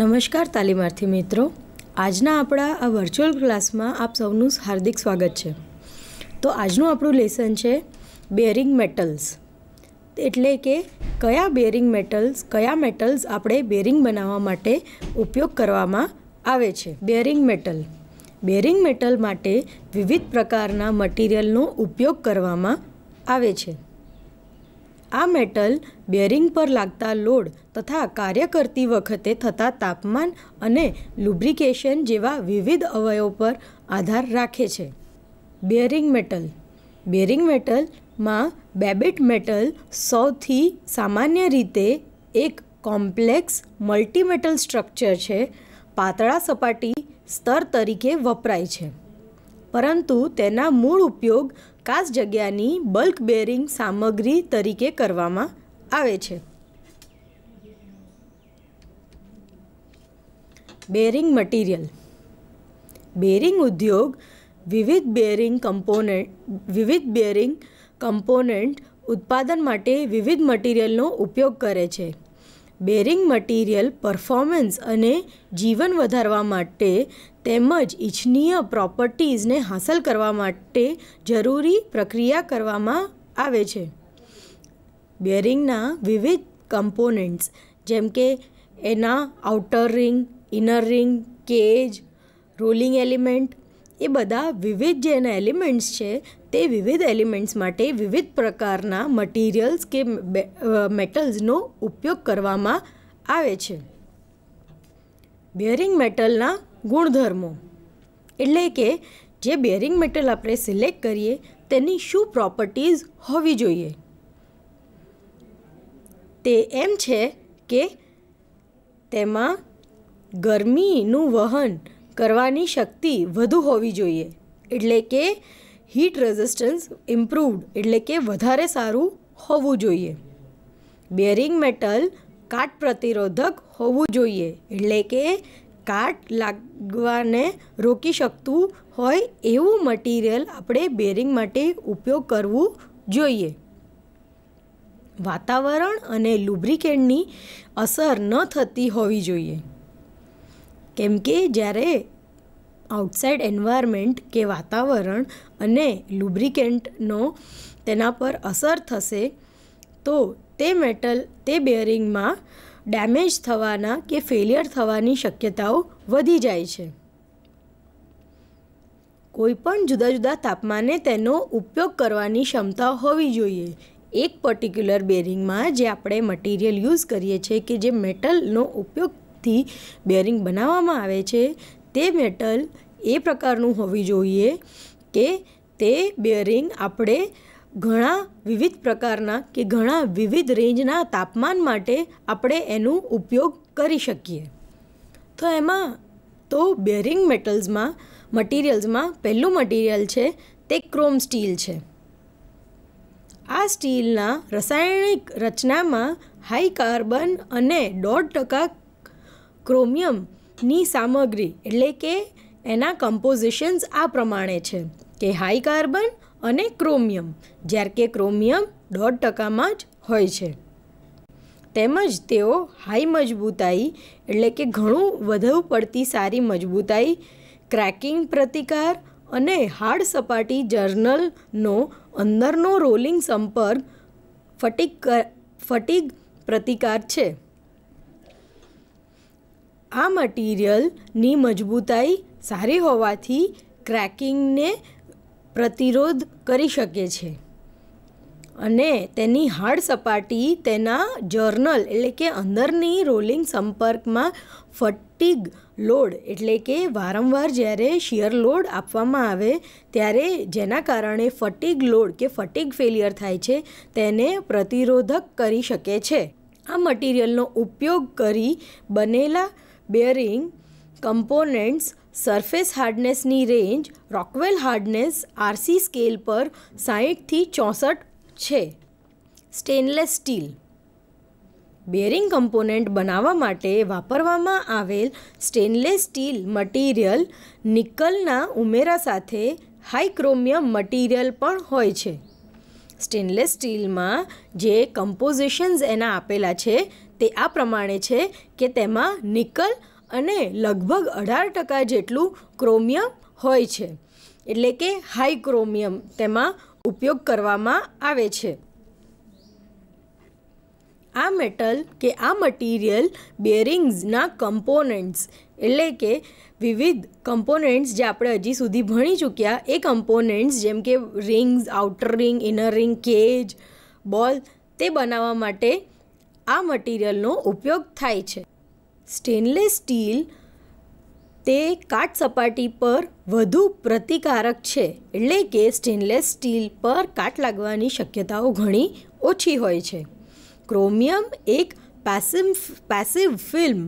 નમસ્કાર તાલીમાર્થી મિત્રો આજના આપણા આ વર્ચ્યુઅલ ક્લાસમાં આપ સૌનું હાર્દિક સ્વાગત છે તો આજનું આપણું લેસન છે બેરિંગ મેટલ્સ એટલે કે કયા બેરિંગ મેટલ્સ કયા મેટલ્સ આપણે બેરિંગ બનાવવા માટે ઉપયોગ કરવામાં આવે છે બેરિંગ મેટલ બેરિંગ મેટલ માટે વિવિધ પ્રકારના મટીરિયલનો ઉપયોગ કરવામાં આવે છે આ મેટલ બેરિંગ પર લાગતા લોડ તથા કાર્ય કરતી વખતે થતા તાપમાન અને લુબ્રિકેશન જેવા વિવિધ અવયવો પર આધાર રાખે છે બેરિંગ મેટલ બેરિંગ મેટલમાં બેબિટ મેટલ સૌથી સામાન્ય રીતે એક કોમ્પ્લેક્સ મલ્ટીમેટલ સ્ટ્રક્ચર છે પાતળા સપાટી સ્તર તરીકે વપરાય છે પરંતુ તેના મૂળ ઉપયોગ ખાસ જગ્યાની બલ્ક બેરિંગ સામગ્રી તરીકે કરવામાં આવે છે બેરિંગ મટીરિયલ બેરિંગ ઉદ્યોગ વિવિધ બેરિંગ કમ્પોનન્ટ વિવિધ બેરિંગ કમ્પોનન્ટ ઉત્પાદન માટે વિવિધ મટીરિયલનો ઉપયોગ કરે છે બેરિંગ મટીરિયલ પરફોર્મન્સ અને જીવન વધારવા માટે તેમજ ઇચ્છનીય પ્રોપર્ટીઝને હાંસલ કરવા માટે જરૂરી પ્રક્રિયા કરવામાં આવે છે બેરિંગના વિવિધ કમ્પોનન્ટ્સ જેમ કે એના outer ring inner ring cage rolling element એ બધા વિવિધ જે એના એલિમેન્ટ્સ છે તે વિવિધ એલિમેન્ટ્સ માટે વિવિધ પ્રકારના મટીરિયલ્સ કે મેટલ્સનો ઉપયોગ કરવામાં આવે છે બેરિંગ મેટલના ગુણધર્મો એટલે કે જે બેરિંગ મેટલ આપણે સિલેક્ટ કરીએ તેની શું પ્રોપર્ટીઝ હોવી જોઈએ તે એમ છે કે તેમાં ગરમીનું વહન કરવાની શક્તિ વધુ હોવી જોઈએ એટલે કે હીટ રેઝિસ્ટન્સ ઇમ્પ્રૂવડ એટલે કે વધારે સારું હોવું જોઈએ બેરિંગ મેટલ કાટ પ્રતિરોધક હોવું જોઈએ એટલે કે કાટ લાગવાને રોકી શકતું હોય એવું મટીરિયલ આપણે બેરિંગ માટે ઉપયોગ કરવું જોઈએ વાતાવરણ અને લુબ્રિકેન્ટની અસર ન થતી હોવી જોઈએ કેમ કે જ્યારે આઉટસાઇડ એન્વાયરમેન્ટ કે વાતાવરણ અને લુબ્રિકેન્ટનો તેના પર અસર થશે તો તે મેટલ તે બેરિંગમાં ડેમેજ થવાના કે ફેલિયર થવાની શક્યતાઓ વધી જાય છે કોઈપણ જુદા જુદા તાપમાને તેનો ઉપયોગ કરવાની ક્ષમતા હોવી જોઈએ એક પર્ટિક્યુલર બેરિંગમાં જે આપણે મટીરિયલ યુઝ કરીએ છીએ કે જે મેટલનો ઉપયોગથી બેરિંગ બનાવવામાં આવે છે તે મેટલ એ પ્રકારનું હોવી જોઈએ કે તે બેરિંગ આપણે ઘણા વિવિધ પ્રકારના કે ઘણા વિવિધ રેન્જના તાપમાન માટે આપણે એનો ઉપયોગ કરી શકીએ તો એમાં તો બેરિંગ મેટલ્સમાં મટીરિયલ્સમાં પહેલું મટીરિયલ છે તે ક્રોમ સ્ટીલ છે આ સ્ટીલના રસાયણિક રચનામાં હાઈ કાર્બન અને દોઢ ટકા ક્રોમિયમની સામગ્રી એટલે કે એના કમ્પોઝિશન્સ આ પ્રમાણે છે કે હાઈ કાર્બન અને ક્રોમિયમ જ્યારે કે ક્રોમિયમ દોઢ ટકામાં જ હોય છે તેમજ તેઓ હાઈ મજબૂતાઈ એટલે કે ઘણું વધુ પડતી સારી મજબૂતાઈ ક્રેકિંગ પ્રતિકાર અને હાર્ડ સપાટી જર્નલનો અંદરનો રોલિંગ સંપર્ક ફટિક ફટિગ પ્રતિકાર છે આ મટીરિયલની મજબૂતાઈ સારી હોવાથી ક્રેકિંગને પ્રતિરોધ કરી શકે છે અને તેની હાર્ડ સપાટી તેના જર્નલ એટલે કે અંદરની રોલિંગ સંપર્કમાં ફટીગ લોડ એટલે કે વારંવાર જ્યારે શિયર લોડ આપવામાં આવે ત્યારે જેના કારણે ફટીગ લોડ કે ફટીગ ફેલિયર થાય છે તેને પ્રતિરોધક કરી શકે છે આ મટીરિયલનો ઉપયોગ કરી બનેલા બેરિંગ કમ્પોનન્ટ્સ સરફેસ હાર્ડનેસની range Rockwell hardness RC scale પર સાહીઠથી ચોસઠ છે સ્ટેનલેસ સ્ટીલ બેરિંગ કમ્પોનન્ટ બનાવવા માટે વાપરવામાં આવેલ સ્ટેનલેસ સ્ટીલ મટીરિયલ નિકલના ઉમેરા સાથે હાઈક્રોમિયમ મટીરિયલ પણ હોય છે સ્ટેનલેસ સ્ટીલમાં જે કમ્પોઝિશન્સ એના આપેલા છે તે આ પ્રમાણે છે કે તેમાં નિકલ અને લગભગ અઢાર ટકા જેટલું ક્રોમિયમ હોય છે એટલે કે હાઈ ક્રોમિયમ તેમાં ઉપયોગ કરવામાં આવે છે આ મેટલ કે આ મટીરિયલ બેરિંગ્સના કમ્પોનન્ટ્સ એટલે કે વિવિધ કમ્પોનન્ટ્સ જે આપણે હજી સુધી ભણી ચૂક્યા એ કમ્પોનન્ટ્સ જેમ કે rings outer ring inner ring cage ball તે બનાવવા માટે આ મટીરિયલનો ઉપયોગ થાય છે સ્ટેનલેસ સ્ટીલ તે કાટ સપાટી પર વધુ પ્રતિકારક છે એટલે કે સ્ટેનલેસ સ્ટીલ પર કાટ લાગવાની શક્યતાઓ ઘણી ઓછી હોય છે ક્રોમિયમ એક પેસિવ પેસિવ ફિલ્મ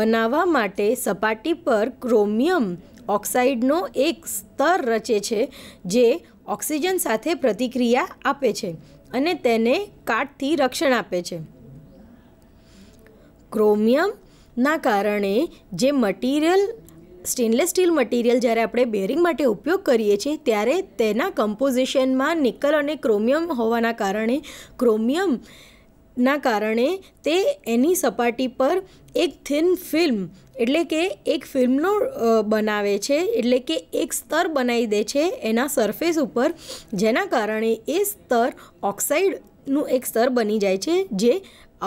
બનાવવા માટે સપાટી પર ક્રોમિયમ ઓક્સાઇડનો એક સ્તર રચે છે જે ઓક્સિજન સાથે પ્રતિક્રિયા આપે છે અને તેને કાટથી રક્ષણ આપે છે ક્રોમિયમ ના કારણે જે મટીરિયલ સ્ટેનલેસ સ્ટીલ મટીરિયલ જ્યારે આપણે બેરિંગ માટે ઉપયોગ કરીએ છીએ ત્યારે તેના કમ્પોઝિશનમાં નિકલ અને ક્રોમિયમ હોવાના કારણે ક્રોમિયમના કારણે તે એની સપાટી પર એક થિન ફિલ્મ એટલે કે એક ફિલ્મનો બનાવે છે એટલે કે એક સ્તર બનાવી દે છે એના સરફેસ ઉપર જેના કારણે એ સ્તર ઓક્સાઇડનું એક સ્તર બની જાય છે જે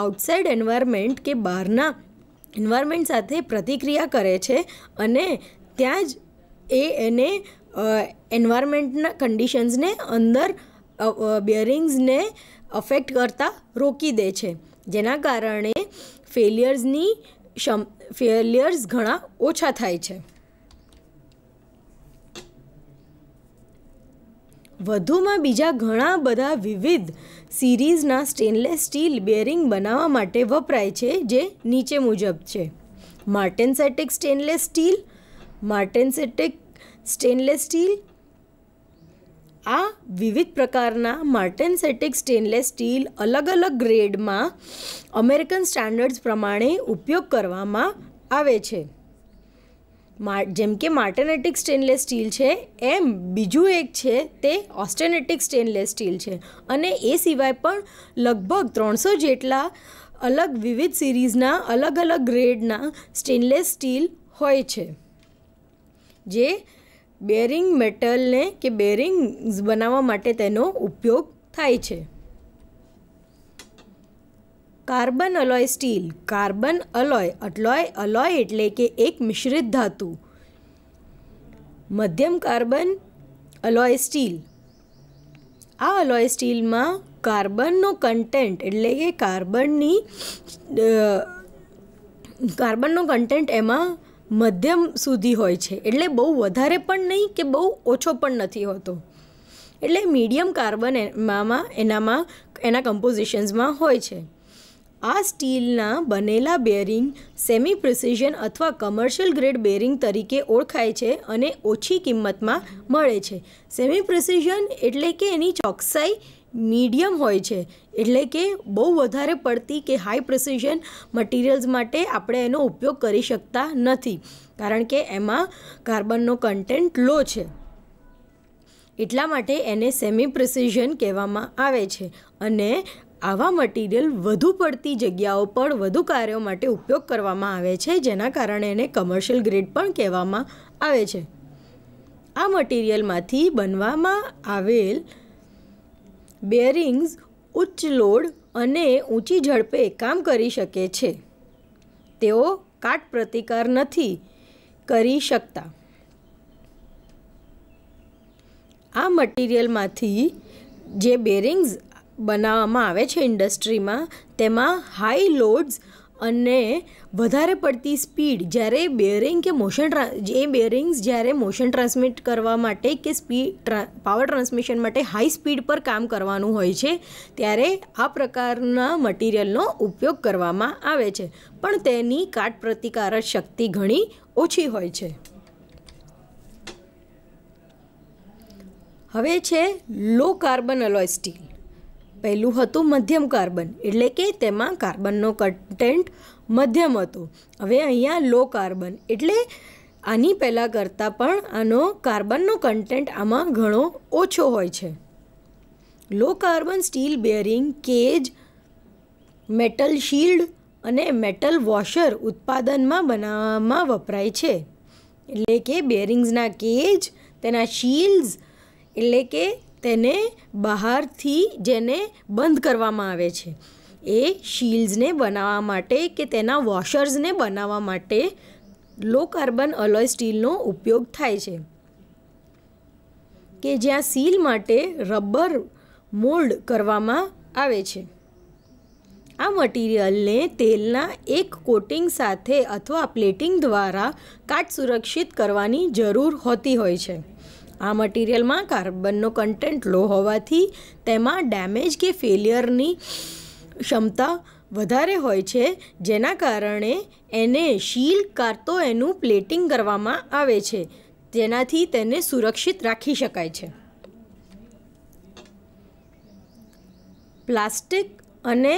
આઉટસાઇડ એન્વાયરમેન્ટ કે બહારના એન્વાયરમેન્ટ સાથે પ્રતિક્રિયા કરે છે અને ત્યાં જ એ એને એન્વાયરમેન્ટના કન્ડિશન્સને અંદર બેરિંગ્સને અફેક્ટ કરતા રોકી દે છે જેના કારણે ફેલિયર્સની ક્ષમ ફેલિયર્સ ઘણા ઓછા થાય છે વધુમાં બીજા ઘણા બધા વિવિધ સિરીઝના સ્ટેનલેસ સ્ટીલ બેરિંગ બનાવવા માટે વપરાય છે જે નીચે મુજબ છે martensitic stainless steel martensitic stainless steel આ વિવિધ પ્રકારના માર્ટેન્સેટિક સ્ટેનલેસ સ્ટીલ અલગ અલગ ગ્રેડમાં અમેરિકન સ્ટાન્ડર્ડ્સ પ્રમાણે ઉપયોગ કરવામાં આવે છે જેમ કે માર્ટનેટિક સ્ટેનલેસ સ્ટીલ છે એમ બીજું એક છે તે ઓસ્ટેનેટિક સ્ટેનલેસ સ્ટીલ છે અને એ સિવાય પણ લગભગ ત્રણસો જેટલા અલગ વિવિધ સિરીઝના અલગ અલગ ગ્રેડના સ્ટેનલેસ સ્ટીલ હોય છે જે બેરિંગ મેટલને કે બેરિંગ્સ બનાવવા માટે તેનો ઉપયોગ થાય છે carbon alloy steel carbon alloy અટલોય અલોય એટલે કે એક મિશ્રિત ધાતુ મધ્યમ કાર્બન અલોય સ્ટીલ આ અલોય સ્ટીલમાં કાર્બનનો કન્ટેન્ટ એટલે કે કાર્બનની કાર્બનનો કન્ટેન્ટ એમાં મધ્યમ સુધી હોય છે એટલે બહુ વધારે પણ નહીં કે બહુ ઓછો પણ નથી હોતો એટલે મીડિયમ કાર્બન એમાં એનામાં એના કમ્પોઝિશન્સમાં હોય છે આ સ્ટીલના બનેલા બેરિંગ સેમી પ્રિસિઝન અથવા કમર્શિયલ ગ્રેડ બેરિંગ તરીકે ઓળખાય છે અને ઓછી કિંમતમાં મળે છે સેમી પ્રિસિઝન એટલે કે એની ચોકસાઈ મીડિયમ હોય છે એટલે કે બહુ વધારે પડતી કે હાઈ પ્રિસિઝન મટીરિયલ્સ માટે આપણે એનો ઉપયોગ કરી શકતા નથી કારણ કે એમાં કાર્બનનો કન્ટેન્ટ લો છે એટલા માટે એને સેમી પ્રિસિઝન કહેવામાં આવે છે અને આવા મટીરિયલ વધુ પડતી જગ્યાઓ પર વધુ કાર્યો માટે ઉપયોગ કરવામાં આવે છે જેના કારણે એને કમર્શિયલ ગ્રેડ પણ કહેવામાં આવે છે આ મટીરિયલમાંથી બનવામાં આવેલ બેરિંગ્સ ઉચ્ચ લોડ અને ઊંચી ઝડપે કામ કરી શકે છે તેઓ કાટ પ્રતિકાર નથી કરી શકતા આ મટીરિયલમાંથી જે બેરિંગ્સ બનાવવામાં આવે છે ઇન્ડસ્ટ્રીમાં તેમાં હાઈ લોડ્સ અને વધારે પડતી સ્પીડ જ્યારે બેરિંગ કે મોશન જે બેરિંગ્સ જ્યારે મોશન ટ્રાન્સમિટ કરવા માટે કે સ્પીડ પાવર ટ્રાન્સમિશન માટે હાઈ સ્પીડ પર કામ કરવાનું હોય છે ત્યારે આ પ્રકારના મટીરિયલનો ઉપયોગ કરવામાં આવે છે પણ તેની કાટ પ્રતિકારક શક્તિ ઘણી ઓછી હોય છે હવે છે લો કાર્બન અલોય સ્ટીલ પહેલું હતું મધ્યમ કાર્બન એટલે કે તેમાં કાર્બનનો કન્ટેન્ટ મધ્યમ હતો હવે અહીંયા લો કાર્બન એટલે આની પહેલાં કરતાં પણ આનો કાર્બનનો કન્ટેન્ટ આમાં ઘણો ઓછો હોય છે low carbon steel bearing cage metal shield અને મેટલ વોશર ઉત્પાદનમાં બનાવવામાં વપરાય છે એટલે કે બેરિંગ્સના કેજ તેના શીલ્ડ્સ એટલે કે તેને બહારથી જેને બંધ કરવામાં આવે છે એ શીલ્ડ્સને બનાવવા માટે કે તેના વોશર્સને બનાવવા માટે લો કાર્બન અલોય સ્ટીલનો ઉપયોગ થાય છે કે જ્યાં સીલ માટે રબર મોલ્ડ કરવામાં આવે છે આ મટીરિયલને તેલના એક કોટિંગ સાથે અથવા પ્લેટિંગ દ્વારા કાટ સુરક્ષિત કરવાની જરૂર હોતી હોય છે આ મટીરિયલમાં કાર્બનનો કન્ટેન્ટ લો હોવાથી તેમાં ડેમેજ કે ફેલિયરની ક્ષમતા વધારે હોય છે જેના કારણે એને શીલ કાં તો એનું પ્લેટિંગ કરવામાં આવે છે જેનાથી તેને સુરક્ષિત રાખી શકાય છે પ્લાસ્ટિક અને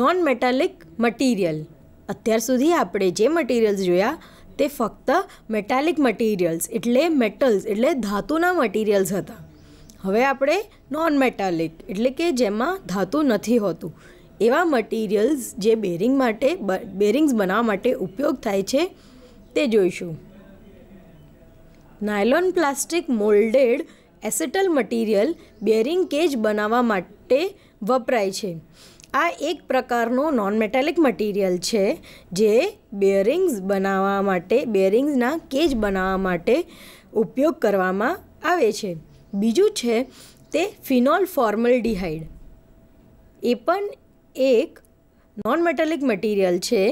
નોન મેટાલિક મટીરિયલ અત્યાર સુધી આપણે જે મટીરિયલ્સ જોયા તે ફક્ત મેટાલિક મટીરિયલ્સ એટલે મેટલ્સ એટલે ધાતુના મટીરિયલ્સ હતા હવે આપણે નોન મેટાલિક એટલે કે જેમાં ધાતુ નથી હોતું એવા મટીરિયલ્સ જે બેરિંગ માટે બેરિંગ્સ બનાવવા માટે ઉપયોગ થાય છે તે જોઈશું nylon plastic moulded acetal material bearing cage બનાવવા માટે વપરાય છે આ એક પ્રકારનું નોન મેટેલિક મટીરિયલ છે જે બેરિંગ્સ બનાવવા માટે બેરિંગ્સના કેજ બનાવવા માટે ઉપયોગ કરવામાં આવે છે બીજું છે તે ફિનોલ ફોર્મલડીહાઇડ એ પણ એક નોન મેટેલિક મટીરિયલ છે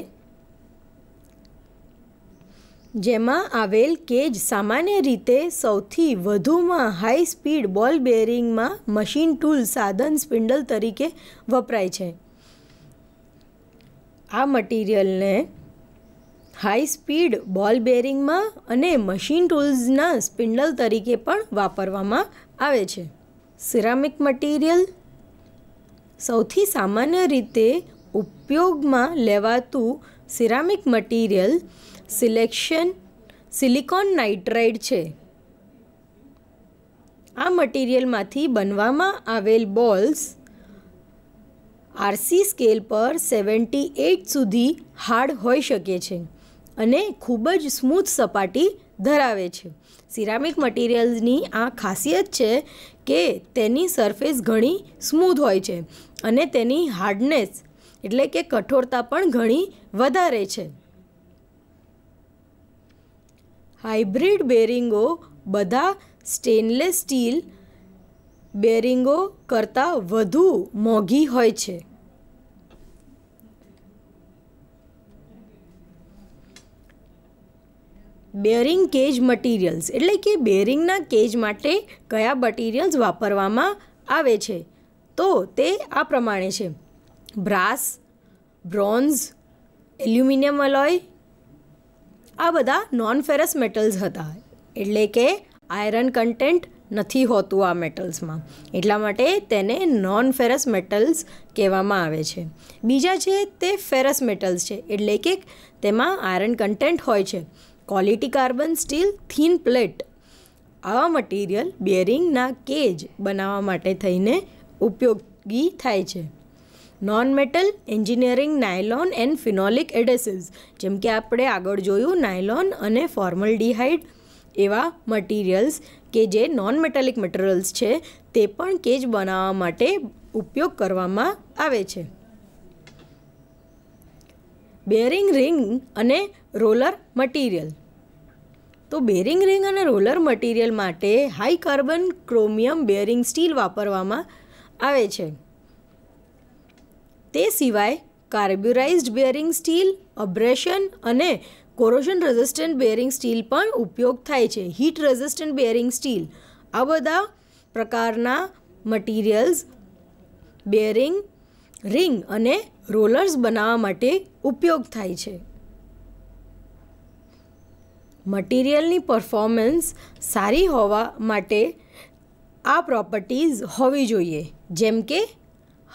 જેમાં આવેલ કેજ સામાન્ય રીતે સૌથી વધુમાં હાઈ સ્પીડ બોલ બેરિંગમાં મશીન ટૂલ સાધન સ્પિન્ડલ તરીકે વપરાય છે આ મટીરિયલને હાઈ સ્પીડ બોલ બેરિંગમાં અને મશીન ટૂલ્સના સ્પિન્ડલ તરીકે પણ વાપરવામાં આવે છે સિરામિક મટીરિયલ સૌથી સામાન્ય રીતે ઉપયોગમાં લેવાતું ceramic material selection silicon nitride છે આ મટીરિયલમાંથી બનવામાં આવેલ બોલ્સ આરસી સ્કેલ પર સેવન્ટી એઇટ સુધી હાર્ડ હોઈ શકે છે અને ખૂબ જ સ્મૂથ સપાટી ધરાવે છે સિરામિક મટીરિયલ્સની આ ખાસિયત છે કે તેની સરફેસ ઘણી સ્મૂથ હોય છે અને તેની હાર્ડનેસ એટલે કે કઠોરતા પણ ઘણી વધારે છે હાઇબ્રિડ બેરિંગો બધા સ્ટેનલેસ સ્ટીલ બેરિંગો કરતાં વધુ મોંઘી હોય છે બેરિંગ કેજ મટીરિયલ્સ એટલે કે બેરિંગના કેજ માટે કયા મટીરિયલ્સ વાપરવામાં આવે છે તો તે આ પ્રમાણે છે બ્રાસ બ્રોન્ઝ એલ્યુમિનિયમ અલોય આ બધા નોન ફેરસ મેટલ્સ હતા એટલે કે આયરન કન્ટેન્ટ નથી હોતું આ મેટલ્સમાં એટલા માટે તેને નોન ફેરસ મેટલ્સ કહેવામાં આવે છે બીજા છે તે ફેરસ મેટલ્સ છે એટલે કે તેમાં આયરન કન્ટેન્ટ હોય છે quality carbon steel thin plate આવા મટીરિયલ બેરિંગના કેજ બનાવવા માટે થઈને ઉપયોગી થાય છે non metal engineering nylon and phenolic adhesives જેમ કે આપણે આગળ જોયું નાયલોન અને ફોર્મલ ફોર્મલડીહાઇડ એવા મટીરિયલ્સ કે જે નોન મેટાલિક મટીરિયલ્સ છે તે પણ કેજ બનાવવા માટે ઉપયોગ કરવામાં આવે છે બેરિંગ રિંગ અને રોલર મટીરિયલ તો બેરિંગ રિંગ અને રોલર મટીરિયલ માટે high carbon chromium bearing steel વાપરવામાં આવે છે તે સિવાય કાર્બ્યુરાઇઝ્ડ બેરિંગ સ્ટીલ અબ્રેશન અને કોરોશન રેઝિસ્ટન્ટ બેરિંગ સ્ટીલ પણ ઉપયોગ થાય છે હીટ રેઝિસ્ટન્ટ બેરિંગ સ્ટીલ આ બધા પ્રકારના મટીરિયલ્સ બેરિંગ રિંગ અને રોલર્સ બનાવવા માટે ઉપયોગ થાય છે મટીરિયલની પરફોર્મન્સ સારી હોવા માટે આ પ્રોપર્ટીઝ હોવી જોઈએ જેમ કે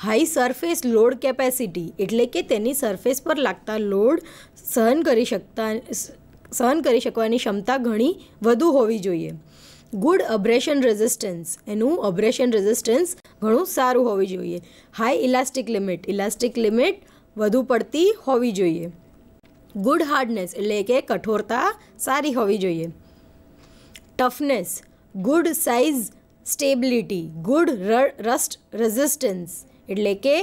હાઈ સરફેસ લોડ કેપેસિટી એટલે કે તેની સરફેસ પર લાગતા લોડ સહન કરી શકતા સહન કરી શકવાની ક્ષમતા ઘણી વધુ હોવી જોઈએ ગુડ અબ્રેશન રેઝિસ્ટન્સ એનું અબ્રેશન રેઝિસ્ટન્સ ઘણું સારું હોવી જોઈએ high elastic limit elastic limit વધુ પડતી હોવી જોઈએ ગુડ હાર્ડનેસ એટલે કે કઠોરતા સારી હોવી જોઈએ toughness good size stability good rust resistance એટલે કે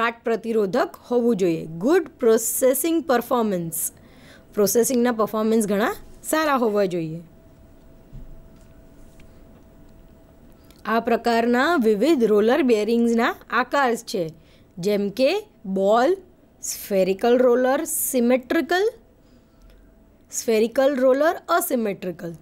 કાટ પ્રતિરોધક હોવું જોઈએ ગુડ પ્રોસેસિંગ પરફોર્મન્સ પ્રોસેસિંગના પરફોર્મન્સ ઘણા સારા હોવા જોઈએ આ પ્રકારના વિવિધ રોલર બેરિંગ્સના આકાર છે જેમ કે ball spherical roller symmetrical spherical roller asymmetrical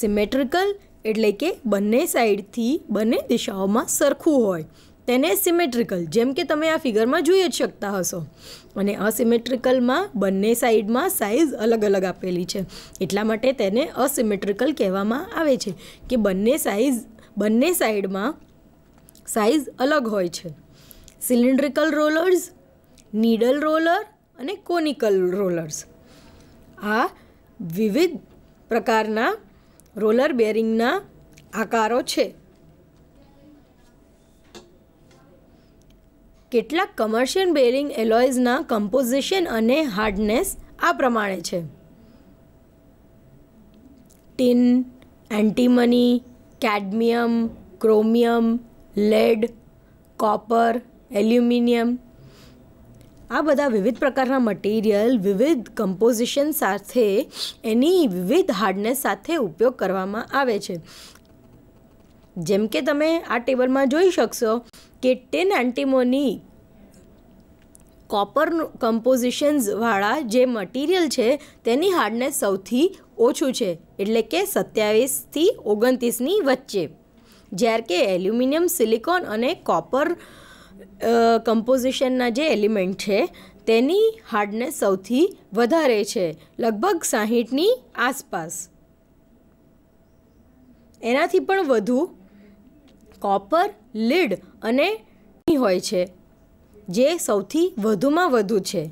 symmetrical એટલે કે બંને સાઈડથી બંને દિશાઓમાં સરખું હોય તેને સિમેટ્રિકલ જેમ કે તમે આ ફિગરમાં જોઈ જ શકતા હશો અને અસિમેટ્રિકલમાં બંને સાઈડમાં સાઇઝ અલગ અલગ આપેલી છે એટલા માટે તેને અસિમેટ્રિકલ કહેવામાં આવે છે કે બંને સાઇઝ બંને સાઈડમાં સાઇઝ અલગ હોય છે સિલિન્ડ્રિકલ રોલર્સ નીડલ રોલર અને કોનિકલ રોલર્સ આ વિવિધ પ્રકારના રોલર બેરિંગના આકારો છે કેટલાક કમર્શિયલ બેરિંગ એલોયઝના કમ્પોઝિશન અને હાર્ડનેસ આ પ્રમાણે છે tin antimony cadmium chromium lead copper aluminium આ બધા વિવિધ પ્રકારના મટીરિયલ વિવિધ કમ્પોઝિશન સાથે એની વિવિધ હાર્ડનેસ સાથે ઉપયોગ કરવામાં આવે છે જેમ કે તમે આ ટેબલમાં જોઈ શકશો કેટેન એન્ટીમોની કોપરનું કમ્પોઝિશન્સવાળા જે મટીરિયલ છે તેની હાર્ડનેસ સૌથી ઓછું છે એટલે કે સત્યાવીસથી ઓગણત્રીસની વચ્ચે જ્યારે કે એલ્યુમિનિયમ સિલિકોન અને કોપર કમ્પોઝિશનના જે એલિમેન્ટ છે તેની હાર્ડનેસ સૌથી વધારે છે લગભગ સાહીઠની આસપાસ એનાથી પણ વધુ કોપર લીડ અને હોય છે જે સૌથી વધુમાં વધુ છે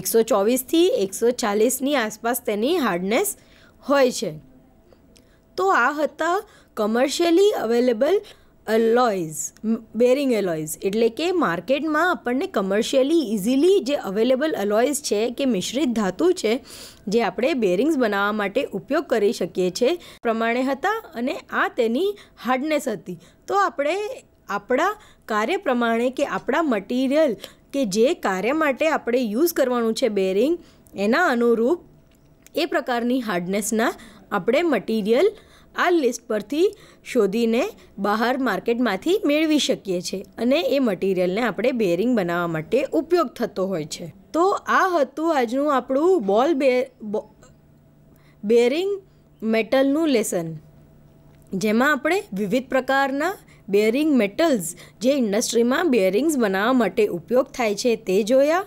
એકસો ચોવીસથી એકસો ચાલીસની આસપાસ તેની હાર્ડનેસ હોય છે તો આ હતા commercially available alloys bearing alloys એટલે કે માર્કેટમાં આપણને કમર્શિયલી ઇઝીલી જે અવેલેબલ અલોઇઝ છે કે મિશ્રિત ધાતુ છે જે આપણે બેરિંગ્સ બનાવવા માટે ઉપયોગ કરી શકીએ છીએ પ્રમાણે હતા અને આ તેની હાર્ડનેસ હતી તો આપણે આપણા કાર્ય પ્રમાણે કે આપણા મટીરિયલ કે જે કાર્ય માટે આપણે યુઝ કરવાનું છે બેરિંગ એના અનુરૂપ એ પ્રકારની હાર્ડનેસના આપણે મટીરિયલ આ લિસ્ટ પરથી શોધીને બહાર માર્કેટમાંથી મેળવી શકીએ છીએ અને એ મટીરિયલને આપણે બેરિંગ બનાવવા માટે ઉપયોગ થતો હોય છે તો આ હતું આજનું આપણું બોલ બેરિંગ મેટલનું લેસન જેમાં આપણે વિવિધ પ્રકારના બેરિંગ મેટલ્સ જે ઇન્ડસ્ટ્રીમાં બેરિંગ્સ બનાવવા માટે ઉપયોગ થાય છે તે જોયા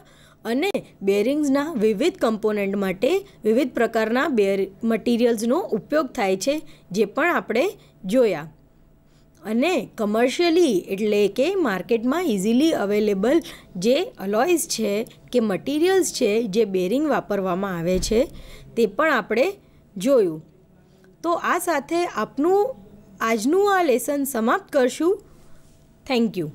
અને બેરિંગ્સના વિવિધ કમ્પોનન્ટ માટે વિવિધ પ્રકારના બેર મટીરિયલ્સનો ઉપયોગ થાય છે જે પણ આપણે જોયા અને કમર્શિયલી એટલે કે માર્કેટમાં ઇઝીલી અવેલેબલ જે અલોઇઝ છે કે મટીરિયલ્સ છે જે બેરિંગ વાપરવામાં આવે છે તે પણ આપણે જોયું તો આ સાથે આપનું આજનું આ લેસન સમાપ્ત કરશું થેન્ક યુ